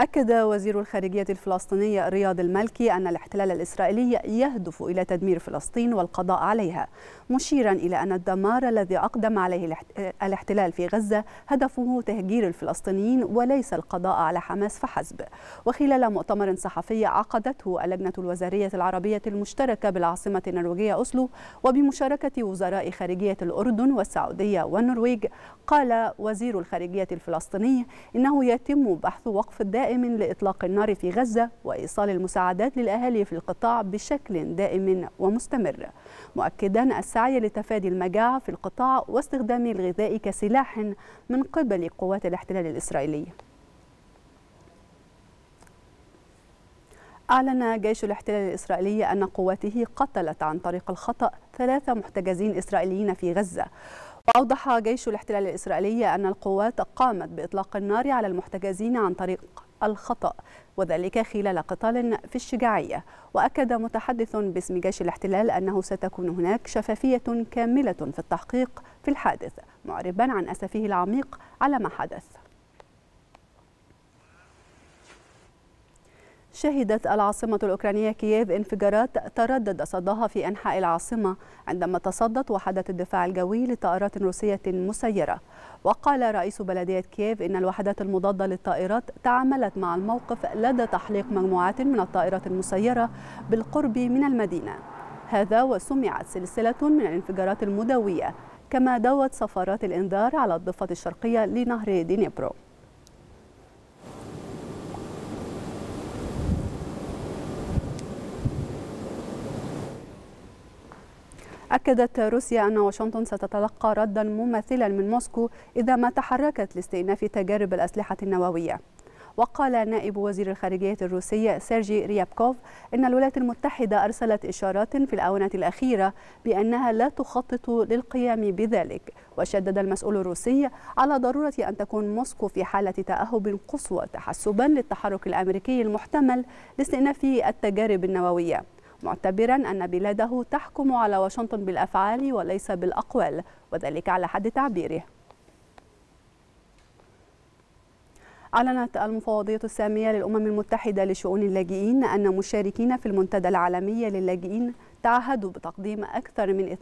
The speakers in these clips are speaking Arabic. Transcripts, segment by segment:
أكد وزير الخارجية الفلسطيني رياض المالكي أن الاحتلال الإسرائيلي يهدف إلى تدمير فلسطين والقضاء عليها مشيرا إلى أن الدمار الذي أقدم عليه الاحتلال في غزة هدفه تهجير الفلسطينيين وليس القضاء على حماس فحسب وخلال مؤتمر صحفي عقدته اللجنة الوزارية العربية المشتركة بالعاصمة النرويجية أوسلو وبمشاركة وزراء خارجية الأردن والسعودية والنرويج قال وزير الخارجية الفلسطيني إنه يتم بحث وقف الدائرة دائم لإطلاق النار في غزة وإيصال المساعدات للأهالي في القطاع بشكل دائم ومستمر مؤكدا السعي لتفادي المجاعة في القطاع واستخدام الغذاء كسلاح من قبل قوات الاحتلال الإسرائيلي أعلن جيش الاحتلال الإسرائيلي أن قواته قتلت عن طريق الخطأ ثلاثة محتجزين إسرائيليين في غزة وأوضح جيش الاحتلال الإسرائيلي أن القوات قامت بإطلاق النار على المحتجزين عن طريق الخطأ وذلك خلال قتال في الشجاعية وأكد متحدث باسم جيش الاحتلال أنه ستكون هناك شفافية كاملة في التحقيق في الحادث معربا عن أسفه العميق على ما حدث شهدت العاصمة الأوكرانية كييف انفجارات تردد صداها في أنحاء العاصمة عندما تصدت وحدة الدفاع الجوي لطائرات روسية مسيرة وقال رئيس بلدية كييف إن الوحدات المضادة للطائرات تعاملت مع الموقف لدى تحليق مجموعات من الطائرات المسيرة بالقرب من المدينة هذا وسمعت سلسلة من الانفجارات المدوية كما دوت صفارات الإنذار على الضفة الشرقية لنهر دينيبرو أكدت روسيا أن واشنطن ستتلقى ردا مماثلا من موسكو إذا ما تحركت لاستئناف تجارب الأسلحة النووية وقال نائب وزير الخارجية الروسي سيرجي ريابكوف إن الولايات المتحدة أرسلت إشارات في الآونة الأخيرة بأنها لا تخطط للقيام بذلك وشدد المسؤول الروسي على ضرورة أن تكون موسكو في حالة تأهب قصوى تحسبا للتحرك الأمريكي المحتمل لاستئناف التجارب النووية معتبرا أن بلاده تحكم على واشنطن بالأفعال وليس بالأقوال وذلك على حد تعبيره أعلنت المفوضية السامية للأمم المتحدة لشؤون اللاجئين أن مشاركين في المنتدى العالمي للاجئين تعهدوا بتقديم أكثر من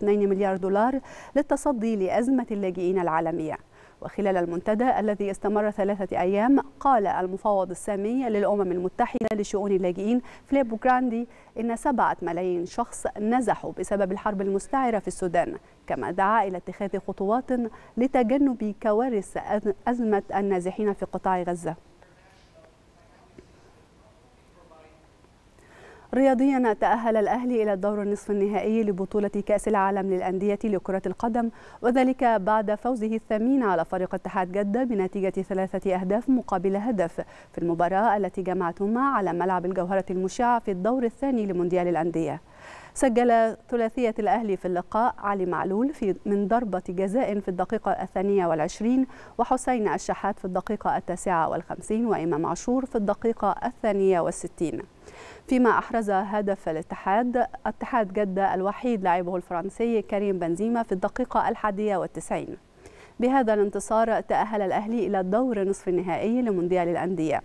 2.2 مليار دولار للتصدي لأزمة اللاجئين العالمية وخلال المنتدى الذي استمر ثلاثة أيام قال المفوض السامي للأمم المتحدة لشؤون اللاجئين فليب جراندي إن سبعة ملايين شخص نزحوا بسبب الحرب المستعرة في السودان كما دعا إلى اتخاذ خطوات لتجنب كوارث أزمة النازحين في قطاع غزة رياضيا تأهل الأهلي إلى الدور النصف النهائي لبطولة كأس العالم للأندية لكرة القدم وذلك بعد فوزه الثمين على فريق اتحاد جدة بنتيجة ثلاثة أهداف مقابل هدف في المباراة التي جمعتهما على ملعب الجوهرة المشعة في الدور الثاني لمونديال الأندية سجل ثلاثية الأهلي في اللقاء علي معلول في من ضربة جزاء في الدقيقة الثانية والعشرين وحسين الشحات في الدقيقة التاسعة والخمسين وإمام عاشور في الدقيقة الثانية والستين فيما أحرز هدف الاتحاد اتحاد جدة الوحيد لاعبه الفرنسي كريم بنزيما في الدقيقة الحادية والتسعين بهذا الانتصار تأهل الأهلي إلى دور نصف النهائي لمونديال الأندية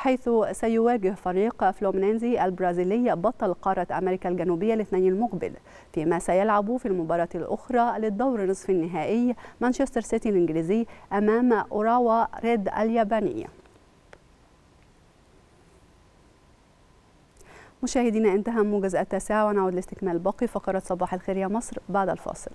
حيث سيواجه فريق فلومنينزي البرازيلي بطل قارة أمريكا الجنوبية الاثنين المقبل فيما سيلعب في المباراة الأخرى للدور نصف النهائي مانشستر سيتي الإنجليزي أمام أوراوا ريد الياباني مشاهدينا انتهى موجز التاسعة ونعود لاستكمال باقي فقرة صباح الخير يا مصر بعد الفاصل